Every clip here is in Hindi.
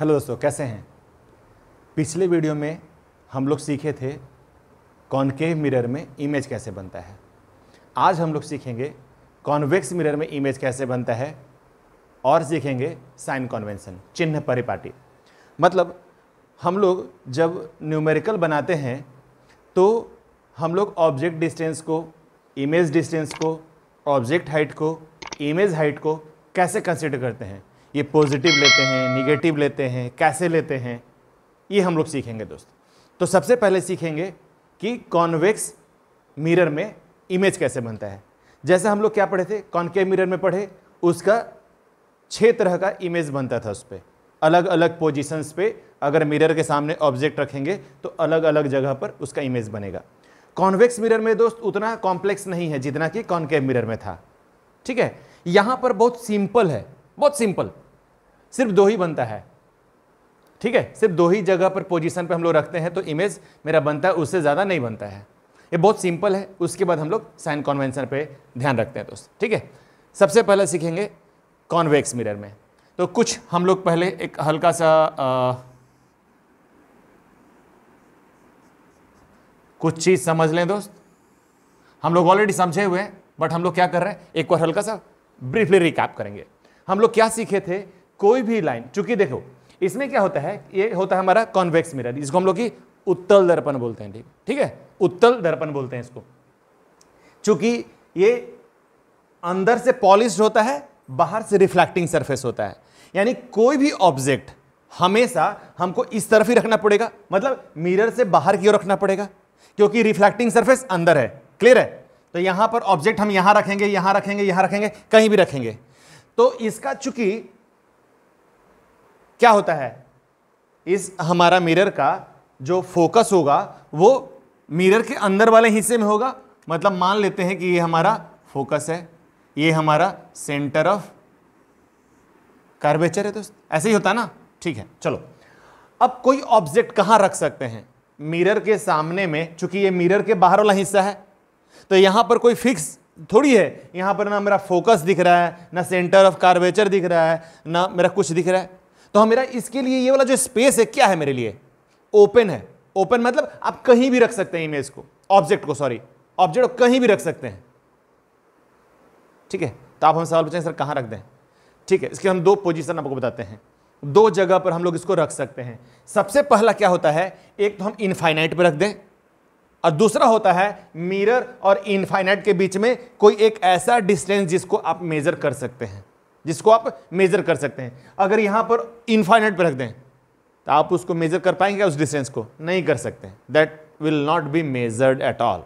हेलो दोस्तों कैसे हैं पिछले वीडियो में हम लोग सीखे थे कॉन्केव मिरर में इमेज कैसे बनता है आज हम लोग सीखेंगे कॉन्वेक्स मिरर में इमेज कैसे बनता है और सीखेंगे साइन कॉन्वेंशन चिन्ह परिपाटी मतलब हम लोग जब न्यूमेरिकल बनाते हैं तो हम लोग ऑब्जेक्ट डिस्टेंस को इमेज डिस्टेंस को ऑब्जेक्ट हाइट को इमेज हाइट को कैसे कंसिडर करते हैं ये पॉजिटिव लेते हैं निगेटिव लेते हैं कैसे लेते हैं ये हम लोग सीखेंगे दोस्त तो सबसे पहले सीखेंगे कि कॉन्वेक्स मिरर में इमेज कैसे बनता है जैसे हम लोग क्या पढ़े थे कॉन्केव मिरर में पढ़े उसका छः तरह का इमेज बनता था उस पर अलग अलग पोजीशंस पे अगर मिरर के सामने ऑब्जेक्ट रखेंगे तो अलग अलग जगह पर उसका इमेज बनेगा कॉन्वेक्स मिरर में दोस्त उतना कॉम्प्लेक्स नहीं है जितना कि कॉन्केव मिरर में था ठीक है यहाँ पर बहुत सिंपल है बहुत सिंपल सिर्फ दो ही बनता है ठीक है सिर्फ दो ही जगह पर पोजीशन पर हम लोग रखते हैं तो इमेज मेरा बनता है उससे ज़्यादा नहीं बनता है ये बहुत सिंपल है उसके बाद हम लोग साइन कॉन्वेंशन पे ध्यान रखते हैं दोस्त ठीक है सबसे पहले सीखेंगे कॉन्वेक्स मिरर में तो कुछ हम लोग पहले एक हल्का सा आ, कुछ चीज़ समझ लें दोस्त हम लोग ऑलरेडी समझे हुए हैं बट हम लोग क्या कर रहे हैं एक बार हल्का सा ब्रीफली रिकैप करेंगे हम लोग क्या सीखे थे कोई भी लाइन चूंकि देखो इसमें क्या होता है ये होता है हमारा कॉन्वेक्स मिरर इसको हम लोग की उत्तल दर्पण बोलते हैं ठीक है उत्तल दर्पण बोलते हैं इसको चूंकि ये अंदर से पॉलिश होता है बाहर से रिफ्लेक्टिंग सरफेस होता है यानी कोई भी ऑब्जेक्ट हमेशा हमको इस तरफ ही रखना पड़ेगा मतलब मिरर से बाहर की ओर रखना पड़ेगा क्योंकि रिफ्लेक्टिंग सरफेस अंदर है क्लियर है तो यहां पर ऑब्जेक्ट हम यहां रखेंगे यहां रखेंगे यहां रखेंगे कहीं भी रखेंगे तो इसका चूंकि क्या होता है इस हमारा मिरर का जो फोकस होगा वो मिरर के अंदर वाले हिस्से में होगा मतलब मान लेते हैं कि ये हमारा फोकस है ये हमारा सेंटर ऑफ कर्वेचर है दोस्त ऐसे ही होता है ना ठीक है चलो अब कोई ऑब्जेक्ट कहां रख सकते हैं मिरर के सामने में चूंकि ये मिरर के बाहर वाला हिस्सा है तो यहां पर कोई फिक्स थोड़ी है यहाँ पर ना मेरा फोकस दिख रहा है ना सेंटर ऑफ कार्वेचर दिख रहा है ना मेरा कुछ दिख रहा है तो हम हाँ, मेरा इसके लिए ये वाला जो स्पेस है क्या है मेरे लिए ओपन है ओपन मतलब आप कहीं भी रख सकते हैं इमेज को ऑब्जेक्ट को सॉरी ऑब्जेक्ट को कहीं भी रख सकते हैं ठीक है तो आप हम सवाल पूछेंगे सर कहाँ रख दें ठीक है इसके हम दो पोजिशन आपको बताते हैं दो जगह पर हम लोग इसको रख सकते हैं सबसे पहला क्या होता है एक तो हम इनफाइनाइट पर रख दें और दूसरा होता है मिरर और इनफाइनाइट के बीच में कोई एक ऐसा डिस्टेंस जिसको आप मेज़र कर सकते हैं जिसको आप मेज़र कर सकते हैं अगर यहां पर इनफाइनाइट पर रख दें तो आप उसको मेज़र कर पाएंगे उस डिस्टेंस को नहीं कर सकते that will not be measured at all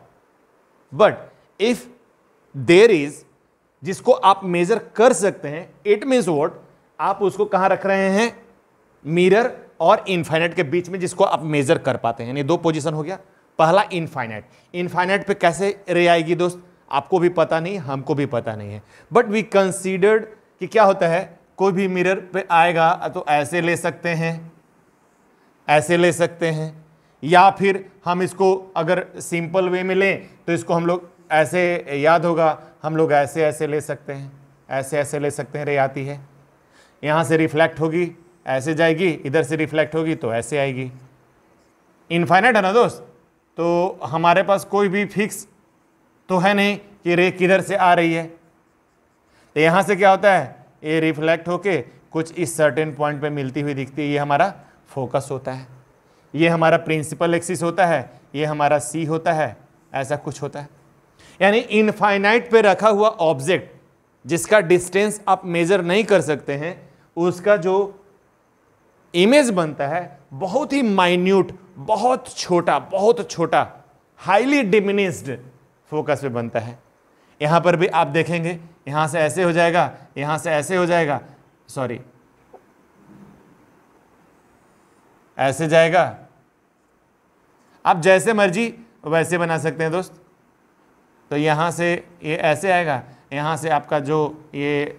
but if there is जिसको आप मेज़र कर सकते हैं इट मीन्स वॉट आप उसको कहाँ रख रहे हैं मिरर और इन्फाइनेट के बीच में जिसको आप मेज़र कर पाते हैं यानी दो पोजीशन हो गया पहला इनफाइनाइट इनफाइनाइट पे कैसे रे आएगी दोस्त आपको भी पता नहीं हमको भी पता नहीं है बट वी कंसीडर्ड कि क्या होता है कोई भी मिरर पे आएगा तो ऐसे ले सकते हैं ऐसे ले सकते हैं या फिर हम इसको अगर सिंपल वे में लें तो इसको हम लोग ऐसे याद होगा हम लोग ऐसे ऐसे ले सकते हैं ऐसे ऐसे ले सकते हैं रे आती है यहाँ से रिफ्लेक्ट होगी ऐसे जाएगी इधर से रिफ्लेक्ट होगी तो ऐसे आएगी इनफाइनाइट है ना दोस्त तो हमारे पास कोई भी फिक्स तो है नहीं कि रे किधर से आ रही है तो यहाँ से क्या होता है ये रिफ्लेक्ट होके कुछ इस सर्टेन पॉइंट पे मिलती हुई दिखती है ये हमारा फोकस होता है ये हमारा प्रिंसिपल एक्सिस होता है ये हमारा सी होता है ऐसा कुछ होता है यानी इनफाइनाइट पे रखा हुआ ऑब्जेक्ट जिसका डिस्टेंस आप मेज़र नहीं कर सकते हैं उसका जो इमेज बनता है बहुत ही माइन्यूट बहुत छोटा बहुत छोटा हाईली डिमिनिस्ड फोकस पे बनता है यहाँ पर भी आप देखेंगे यहाँ से ऐसे हो जाएगा यहाँ से ऐसे हो जाएगा सॉरी ऐसे जाएगा आप जैसे मर्जी वैसे बना सकते हैं दोस्त तो यहाँ से ये ऐसे आएगा यहाँ से आपका जो ये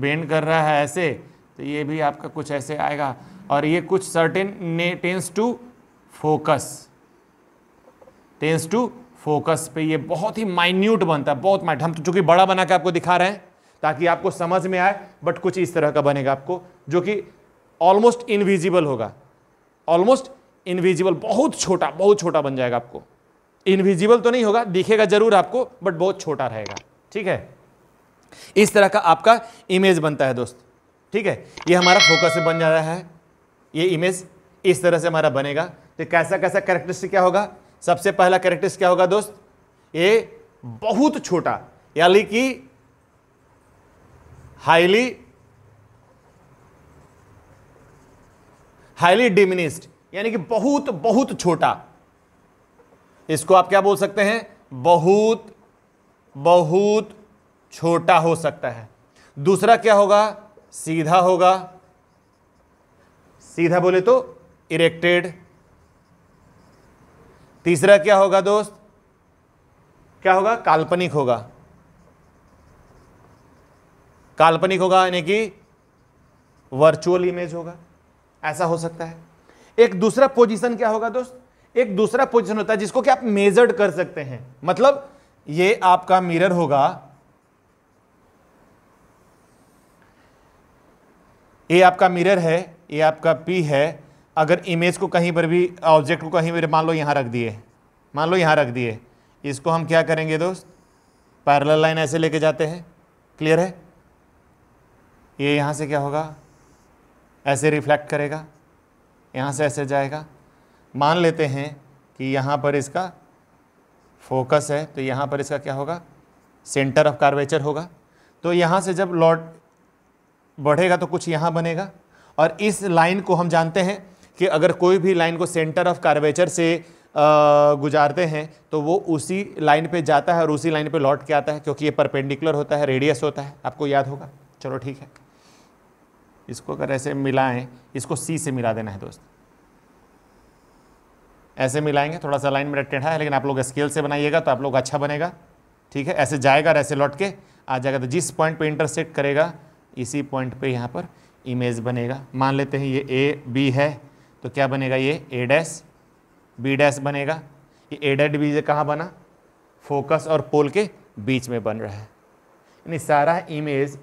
बेंड कर रहा है ऐसे तो ये भी आपका कुछ ऐसे आएगा और ये कुछ सर्टेन ने tends to focus tends to focus पे ये बहुत ही माइन्यूट बनता है बहुत माइट हम तो चूंकि बड़ा बना के आपको दिखा रहे हैं ताकि आपको समझ में आए बट कुछ इस तरह का बनेगा आपको जो कि ऑलमोस्ट इनविजिबल होगा ऑलमोस्ट इनविजिबल बहुत छोटा बहुत छोटा बन जाएगा आपको इनविजिबल तो नहीं होगा दिखेगा जरूर आपको बट बहुत छोटा रहेगा ठीक है इस तरह का आपका इमेज बनता है दोस्त ठीक है ये हमारा फोकस बन जा रहा है ये इमेज इस तरह से हमारा बनेगा तो कैसा कैसा कैरेक्टरिस्टिक क्या होगा सबसे पहला कैरेक्टरिस्टिक क्या होगा दोस्त ये बहुत छोटा यानी कि हाईली हाईली डिमिनिस्ड यानी कि बहुत बहुत छोटा इसको आप क्या बोल सकते हैं बहुत बहुत छोटा हो सकता है दूसरा क्या होगा सीधा होगा सीधा बोले तो इरेक्टेड तीसरा क्या होगा दोस्त क्या होगा काल्पनिक होगा काल्पनिक होगा यानी कि वर्चुअल इमेज होगा ऐसा हो सकता है एक दूसरा पोजीशन क्या होगा दोस्त एक दूसरा पोजीशन होता है जिसको कि आप मेजर्ड कर सकते हैं मतलब ये आपका मिरर होगा ये आपका मिरर है ये आपका पी है अगर इमेज को कहीं पर भी ऑब्जेक्ट को कहीं पर मान लो यहाँ रख दिए मान लो यहाँ रख दिए इसको हम क्या करेंगे दोस्त पैरल लाइन ऐसे लेके जाते हैं क्लियर है ये यहाँ से क्या होगा ऐसे रिफ्लेक्ट करेगा यहाँ से ऐसे जाएगा मान लेते हैं कि यहाँ पर इसका फोकस है तो यहाँ पर इसका क्या होगा सेंटर ऑफ कार्वेचर होगा तो यहाँ से जब लॉट बढ़ेगा तो कुछ यहाँ बनेगा और इस लाइन को हम जानते हैं कि अगर कोई भी लाइन को सेंटर ऑफ कार्वेचर से गुजारते हैं तो वो उसी लाइन पे जाता है और उसी लाइन पे लौट के आता है क्योंकि ये परपेंडिकुलर होता है रेडियस होता है आपको याद होगा चलो ठीक है इसको अगर ऐसे मिलाएं इसको सी से मिला देना है दोस्त ऐसे मिलाएंगे थोड़ा सा लाइन मेरा टेढ़ा है लेकिन आप लोग स्केल से बनाइएगा तो आप लोग अच्छा बनेगा ठीक है ऐसे जाएगा और ऐसे लौट के आ जाएगा तो जिस पॉइंट पर इंटरसेक्ट करेगा इसी पॉइंट पर यहाँ पर इमेज बनेगा मान लेते हैं ये ए बी है तो क्या बनेगा ये ए डैस बी डैस बनेगा ये ए डेड बी कहाँ बना फोकस और पोल के बीच में बन रहा है यानी सारा इमेज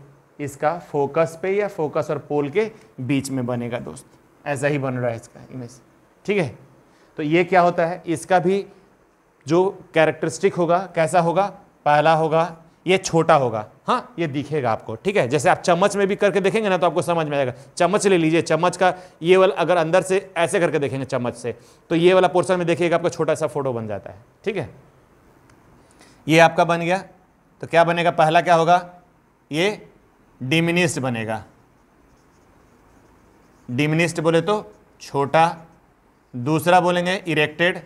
इसका फोकस पे या फोकस और पोल के बीच में बनेगा दोस्त ऐसा ही बन रहा है इसका इमेज ठीक है तो ये क्या होता है इसका भी जो कैरेक्टरिस्टिक होगा कैसा होगा पहला होगा ये छोटा होगा हाँ ये दिखेगा आपको ठीक है जैसे आप चम्मच में भी करके देखेंगे ना तो आपको समझ में आएगा चम्मच ले लीजिए चम्मच का ये वाला अगर अंदर से ऐसे करके देखेंगे चम्मच से तो ये वाला पोर्सन में देखिएगा आपका छोटा सा फोटो बन जाता है ठीक है ये आपका बन गया तो क्या बनेगा पहला क्या होगा ये डिमिनिस्ट बनेगा डिमिनिस्ट बोले तो छोटा दूसरा बोलेंगे इरेक्टेड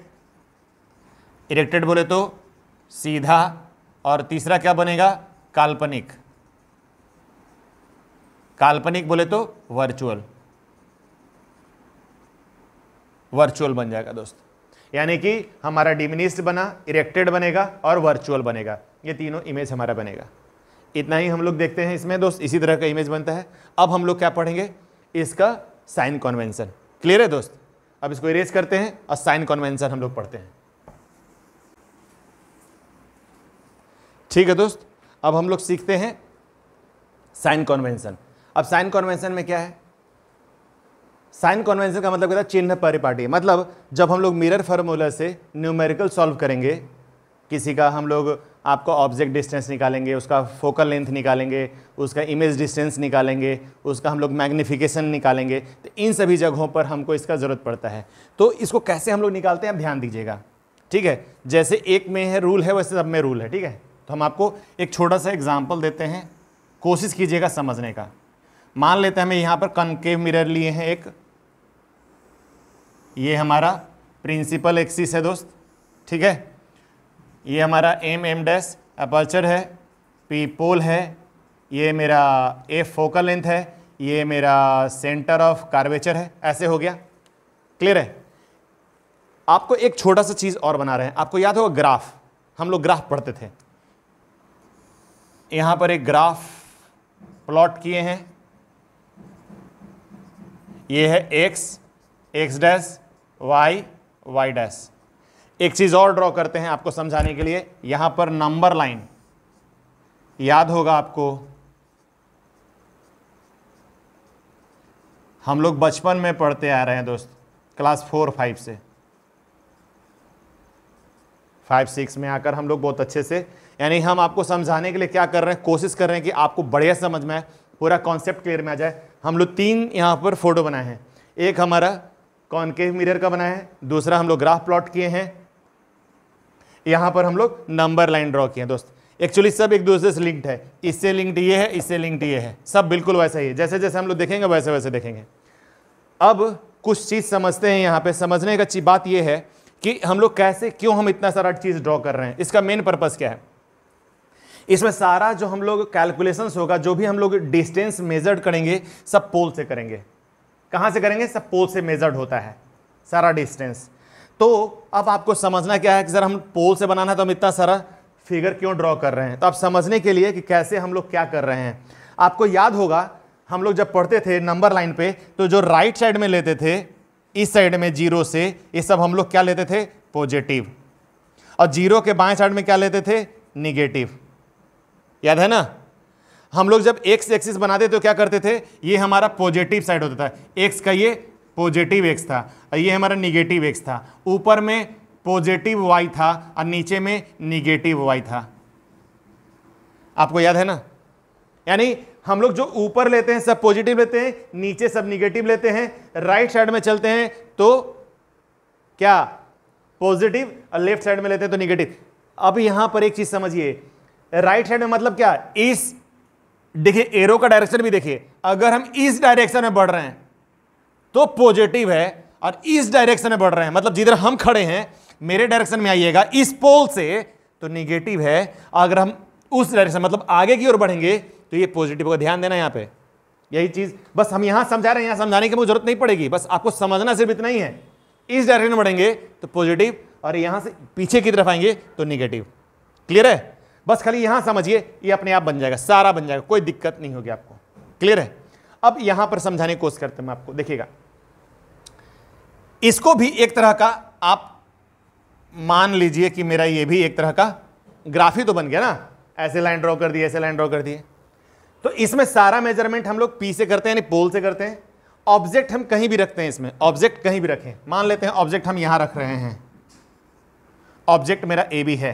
इरेक्टेड बोले तो सीधा और तीसरा क्या बनेगा काल्पनिक काल्पनिक बोले तो वर्चुअल वर्चुअल बन जाएगा दोस्त यानी कि हमारा डिमिनिस्ट बना इरेक्टेड बनेगा और वर्चुअल बनेगा ये तीनों इमेज हमारा बनेगा इतना ही हम लोग देखते हैं इसमें दोस्त इसी तरह का इमेज बनता है अब हम लोग क्या पढ़ेंगे इसका साइन कॉन्वेंशन क्लियर है दोस्त अब इसको इरेज करते हैं और साइन कॉन्वेंशन हम लोग पढ़ते हैं ठीक है दोस्त अब हम लोग सीखते हैं साइन कॉन्वेंशन अब साइन कॉन्वेंशन में क्या है साइन कॉन्वेंशन का मतलब क्या है चिन्ह परिपाटी मतलब जब हम लोग मिरर फार्मूला से न्यूमेरिकल सॉल्व करेंगे किसी का हम लोग आपका ऑब्जेक्ट डिस्टेंस निकालेंगे उसका फोकल लेंथ निकालेंगे उसका इमेज डिस्टेंस निकालेंगे उसका हम लोग मैग्निफिकेशन निकालेंगे तो इन सभी जगहों पर हमको इसका ज़रूरत पड़ता है तो इसको कैसे हम लोग निकालते हैं आप ध्यान दीजिएगा ठीक है जैसे एक में है रूल है वैसे सब में रूल है ठीक है तो हम आपको एक छोटा सा एग्जाम्पल देते हैं कोशिश कीजिएगा समझने का मान लेते हैं हमें यहाँ पर कनकेव मिरर लिए हैं एक ये हमारा प्रिंसिपल एक्सिस है दोस्त ठीक है ये हमारा एम एम डैस अपर्चर है पी पोल है ये मेरा एफ फोकल लेंथ है ये मेरा सेंटर ऑफ कार्वेचर है ऐसे हो गया क्लियर है आपको एक छोटा सा चीज़ और बना रहे हैं आपको याद होगा ग्राफ हम लोग ग्राफ पढ़ते थे यहां पर एक ग्राफ प्लॉट किए हैं ये है X X dash Y Y dash एक चीज़ और ड्रॉ करते हैं आपको समझाने के लिए यहां पर नंबर लाइन याद होगा आपको हम लोग बचपन में पढ़ते आ रहे हैं दोस्त क्लास फोर फाइव से फाइव सिक्स में आकर हम लोग बहुत अच्छे से यानी हम आपको समझाने के लिए क्या कर रहे हैं कोशिश कर रहे हैं कि आपको बढ़िया समझ में आए पूरा कॉन्सेप्ट क्लियर में आ जाए हम लोग तीन यहाँ पर फोटो बनाए हैं एक हमारा कॉनकेव मिरर का बनाया है दूसरा हम लोग ग्राफ प्लॉट किए हैं यहाँ पर हम लोग नंबर लाइन ड्रॉ किए हैं दोस्त एक्चुअली सब एक दूसरे से लिंक्ड है इससे लिंक्ड ये है इससे लिंक्ड ये है सब बिल्कुल वैसा ही है जैसे जैसे हम लोग देखेंगे वैसे वैसे देखेंगे अब कुछ चीज़ समझते हैं यहाँ पे समझने का बात यह है कि हम लोग कैसे क्यों हम इतना सारा चीज़ ड्रॉ कर रहे हैं इसका मेन पर्पज़ क्या है इसमें सारा जो हम लोग कैलकुलेशंस होगा जो भी हम लोग डिस्टेंस मेजर्ड करेंगे सब पोल से करेंगे कहाँ से करेंगे सब पोल से मेजर्ड होता है सारा डिस्टेंस तो अब आपको समझना क्या है कि सर हम पोल से बनाना है तो हम इतना सारा फिगर क्यों ड्रॉ कर रहे हैं तो आप समझने के लिए कि कैसे हम लोग क्या कर रहे हैं आपको याद होगा हम लोग जब पढ़ते थे नंबर लाइन पे तो जो राइट साइड में लेते थे इस साइड में जीरो से ये सब हम लोग क्या लेते थे पॉजिटिव और जीरो के बाएं साइड में क्या लेते थे निगेटिव याद है ना हम लोग जब एक्स एक्सिस बनाते तो क्या करते थे ये हमारा पॉजिटिव साइड होता था एक्स का ये पॉजिटिव एक्स था और ये हमारा निगेटिव एक्स था ऊपर में पॉजिटिव वाई था और नीचे में निगेटिव वाई था आपको याद है ना यानी हम लोग जो ऊपर लेते हैं सब पॉजिटिव लेते हैं नीचे सब निगेटिव लेते हैं राइट साइड में चलते हैं तो क्या पॉजिटिव और लेफ्ट साइड में लेते हैं तो निगेटिव अब यहां पर एक चीज समझिए राइट हैंड में मतलब क्या इस देखिए एरो का डायरेक्शन भी देखिए अगर हम इस डायरेक्शन में बढ़ रहे हैं तो पॉजिटिव है और इस डायरेक्शन में बढ़ रहे हैं मतलब जिधर हम खड़े हैं मेरे डायरेक्शन में आइएगा इस पोल से तो निगेटिव है अगर हम उस डायरेक्शन मतलब आगे की ओर बढ़ेंगे तो ये पॉजिटिव होगा ध्यान देना यहाँ पे यही चीज़ बस हम यहां समझा रहे हैं यहां समझाने की मुझे जरूरत नहीं पड़ेगी बस आपको समझना सिर्फ इतना ही है इस डायरेक्शन में बढ़ेंगे तो पॉजिटिव और यहां से पीछे की तरफ आएंगे तो निगेटिव क्लियर है बस खाली यहां समझिए ये अपने आप बन जाएगा सारा बन जाएगा कोई दिक्कत नहीं होगी आपको क्लियर है अब यहां पर समझाने की कोशिश करते हैं आपको देखिएगा इसको भी एक तरह का आप मान लीजिए कि मेरा ये भी एक तरह का ग्राफी तो बन गया ना ऐसे लाइन ड्रॉ कर दिए ऐसे लाइन ड्रॉ कर दिए तो इसमें सारा मेजरमेंट हम लोग पी से करते हैं यानी पोल से करते हैं ऑब्जेक्ट हम कहीं भी रखते हैं इसमें ऑब्जेक्ट कहीं भी रखें मान लेते हैं ऑब्जेक्ट हम यहां रख रहे हैं ऑब्जेक्ट मेरा ए भी है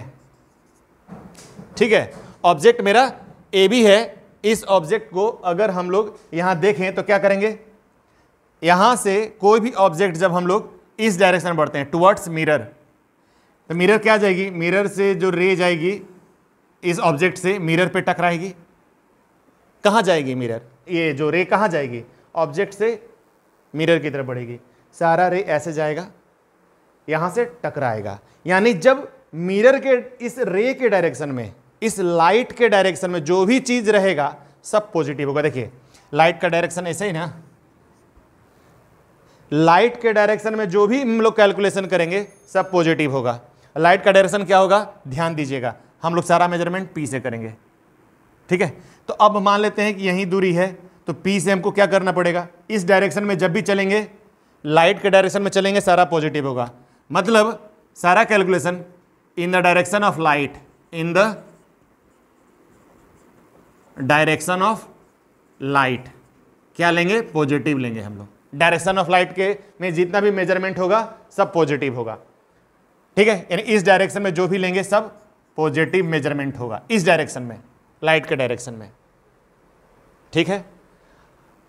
ठीक है ऑब्जेक्ट मेरा ए बी है इस ऑब्जेक्ट को अगर हम लोग यहां देखें तो क्या करेंगे यहां से कोई भी ऑब्जेक्ट जब हम लोग इस डायरेक्शन में बढ़ते हैं टुवर्ड्स मिरर तो मिरर क्या जाएगी मिरर से जो रे जाएगी इस ऑब्जेक्ट से मिरर पे टकराएगी कहाँ जाएगी मिरर ये जो रे कहाँ जाएगी ऑब्जेक्ट से मिरर की तरफ बढ़ेगी सारा रे ऐसे जाएगा यहां से टकराएगा यानी जब मिरर के इस रे के डायरेक्शन में इस लाइट के डायरेक्शन में जो भी चीज रहेगा सब पॉजिटिव होगा देखिए लाइट का डायरेक्शन ऐसे ही ना लाइट के डायरेक्शन में जो भी हम लोग कैलकुलेशन करेंगे सब पॉजिटिव होगा लाइट का डायरेक्शन क्या होगा ध्यान दीजिएगा हम लोग सारा मेजरमेंट पी से करेंगे ठीक है तो अब मान लेते हैं कि यही दूरी है तो पी से हमको क्या करना पड़ेगा इस डायरेक्शन में जब भी चलेंगे लाइट के डायरेक्शन में चलेंगे सारा पॉजिटिव होगा मतलब सारा calculation in the direction of light in the direction of light क्या लेंगे पॉजिटिव लेंगे हम लोग डायरेक्शन ऑफ लाइट के में जितना भी मेजरमेंट होगा सब पॉजिटिव होगा ठीक है यानी इस डायरेक्शन में जो भी लेंगे सब पॉजिटिव मेजरमेंट होगा इस डायरेक्शन में लाइट के डायरेक्शन में ठीक है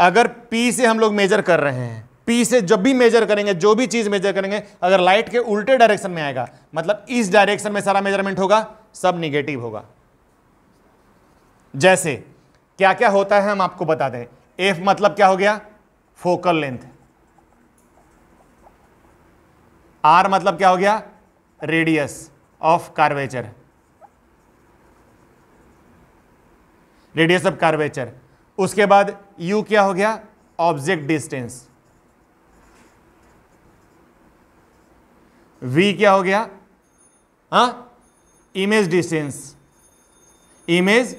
अगर P से हम लोग मेजर कर रहे हैं P से जब भी मेजर करेंगे जो भी चीज़ मेजर करेंगे अगर लाइट के उल्टे डायरेक्शन में आएगा मतलब इस डायरेक्शन में सारा मेजरमेंट होगा सब निगेटिव होगा जैसे क्या क्या होता है हम आपको बता दें एफ मतलब क्या हो गया फोकल लेंथ आर मतलब क्या हो गया radius of curvature radius of curvature उसके बाद यू क्या हो गया ऑब्जेक्ट डिस्टेंस वी क्या हो गया हा इमेज डिस्टेंस इमेज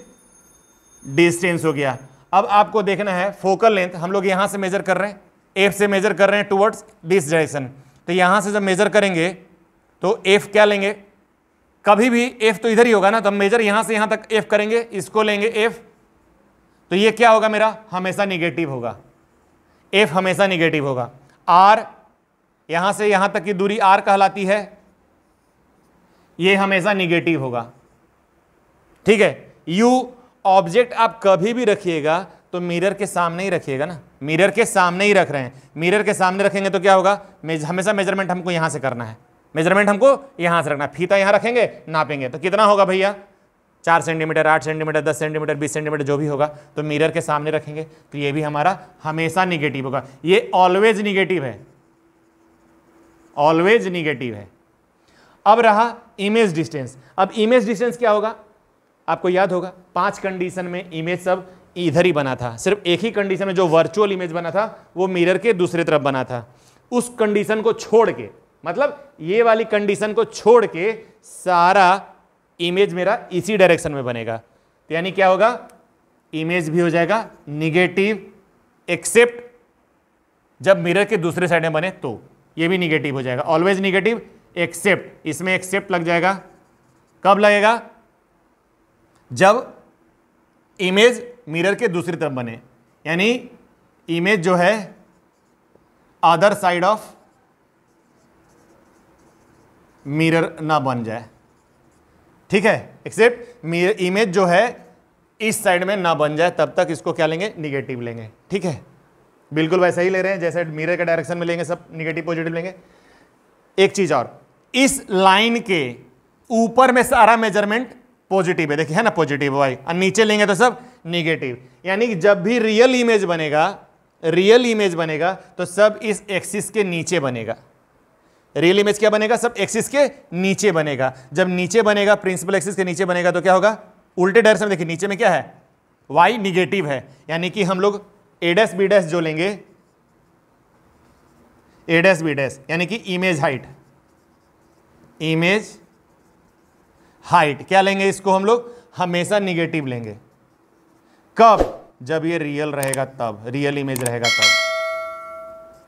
डिस्टेंस हो गया अब आपको देखना है फोकल लेंथ हम लोग यहां से मेजर कर रहे हैं एफ से मेजर कर रहे हैं टुवर्ड्स दिस डायरेक्शन तो यहां से जब मेजर करेंगे तो एफ क्या लेंगे कभी भी एफ तो इधर ही होगा ना तो मेजर यहां से यहां तक एफ करेंगे इसको लेंगे एफ तो ये क्या होगा मेरा हमेशा निगेटिव होगा एफ हमेशा निगेटिव होगा आर यहां से यहां तक की दूरी आर कहलाती है ये हमेशा निगेटिव होगा ठीक है यू ऑब्जेक्ट आप कभी भी रखिएगा तो मिरर के सामने ही रखिएगा ना मिरर के सामने ही रख रहे हैं मिरर के सामने रखेंगे तो क्या होगा मेज, हमेशा मेजरमेंट हमको यहां से करना है मेजरमेंट हमको यहां से रखना है फीता यहां रखेंगे नापेंगे तो कितना होगा भैया चार सेंटीमीटर आठ सेंटीमीटर दस सेंटीमीटर बीस सेंटीमीटर जो भी होगा तो मिरर के सामने रखेंगे तो ये भी हमारा हमेशा निगेटिव होगा ये ऑलवेज निगेटिव है ऑलवेज निगेटिव है अब रहा इमेज डिस्टेंस अब इमेज डिस्टेंस क्या होगा आपको याद होगा पांच कंडीशन में इमेज सब इधर ही बना था सिर्फ एक ही कंडीशन में जो वर्चुअल इमेज बना था वो मिरर के दूसरे तरफ बना था उस कंडीशन को छोड़ के मतलब ये वाली कंडीशन को छोड़ के सारा इमेज मेरा इसी डायरेक्शन में बनेगा तो यानी क्या होगा इमेज भी हो जाएगा निगेटिव एक्सेप्ट जब मिरर के दूसरे साइड में बने तो ये भी निगेटिव हो जाएगा ऑलवेज निगेटिव एक्सेप्ट इसमें एक्सेप्ट लग जाएगा कब लगेगा जब इमेज मिरर के दूसरी तरफ बने यानी इमेज जो है अदर साइड ऑफ मिरर ना बन जाए ठीक है एक्सेप्ट इमेज जो है इस साइड में ना बन जाए तब तक इसको क्या लेंगे निगेटिव लेंगे ठीक है बिल्कुल वैसा ही ले रहे हैं जैसे मिरर के डायरेक्शन में लेंगे सब निगेटिव पॉजिटिव लेंगे एक चीज़ और इस लाइन के ऊपर में सारा मेजरमेंट पॉजिटिव है देखिए है ना पॉजिटिव वाई और नीचे लेंगे तो सब निगेटिव यानी कि जब भी रियल इमेज बनेगा रियल इमेज बनेगा तो सब इस एक्सिस के नीचे बनेगा रियल इमेज क्या बनेगा सब एक्सिस के नीचे बनेगा जब नीचे बनेगा प्रिंसिपल एक्सिस के नीचे बनेगा तो क्या होगा उल्टे डायरेक्शन में देखिए नीचे में क्या है वाई निगेटिव है यानी कि हम लोग एडेस बी जो लेंगे एडेस बी यानी कि इमेज हाइट इमेज हाइट क्या लेंगे इसको हम लोग हमेशा निगेटिव लेंगे कब जब ये रियल रहेगा तब रियल इमेज रहेगा तब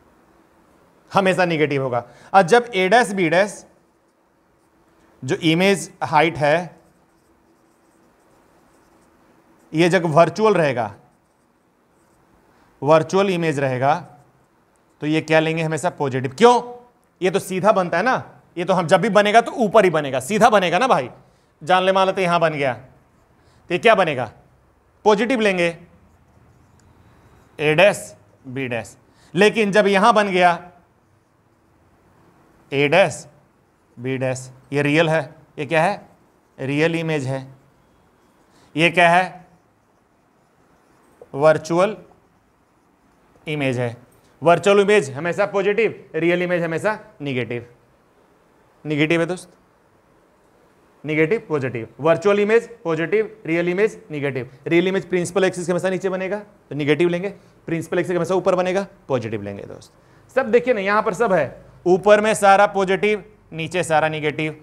हमेशा निगेटिव होगा और जब ए डैस बी डैस जो इमेज हाइट है ये जब वर्चुअल रहेगा वर्चुअल इमेज रहेगा तो ये क्या लेंगे हमेशा पॉजिटिव क्यों ये तो सीधा बनता है ना ये तो हम जब भी बनेगा तो ऊपर ही बनेगा सीधा बनेगा ना भाई जानले मान तो यहां बन गया तो ये क्या बनेगा पॉजिटिव लेंगे ए डैस बी डैस लेकिन जब यहां बन गया ए डैस बी डैस ये रियल है ये क्या है रियल इमेज है ये क्या है वर्चुअल इमेज है वर्चुअल इमेज हमेशा पॉजिटिव रियल इमेज हमेशा निगेटिव निगेटिव है दोस्त negative positive virtual image positive real image negative real image principal axis के हमेशा नीचे बनेगा तो निगेटिव लेंगे प्रिंसिपल एक्सिस के हमेशा ऊपर बनेगा पॉजिटिव लेंगे दोस्त सब देखिए ना यहाँ पर सब है ऊपर में सारा पॉजिटिव नीचे सारा निगेटिव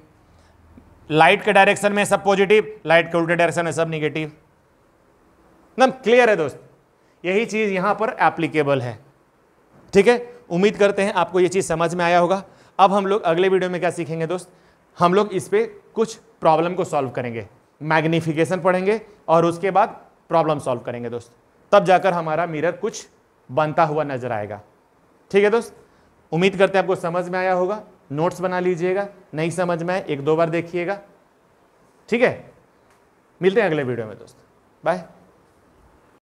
लाइट के डायरेक्शन में सब पॉजिटिव लाइट के उल्टे डायरेक्शन में सब निगेटिव नम क्लियर है दोस्त यही चीज़ यहाँ पर एप्लीकेबल है ठीक है उम्मीद करते हैं आपको ये चीज़ समझ में आया होगा अब हम लोग अगले वीडियो में क्या सीखेंगे दोस्त हम लोग इस पर कुछ प्रॉब्लम को सॉल्व करेंगे मैग्निफिकेशन पढ़ेंगे और उसके बाद प्रॉब्लम सॉल्व करेंगे दोस्त तब जाकर हमारा मिरर कुछ बनता हुआ नजर आएगा ठीक है दोस्त उम्मीद करते हैं आपको समझ में आया होगा नोट्स बना लीजिएगा नहीं समझ में आए एक दो बार देखिएगा ठीक है मिलते हैं अगले वीडियो में दोस्त बाय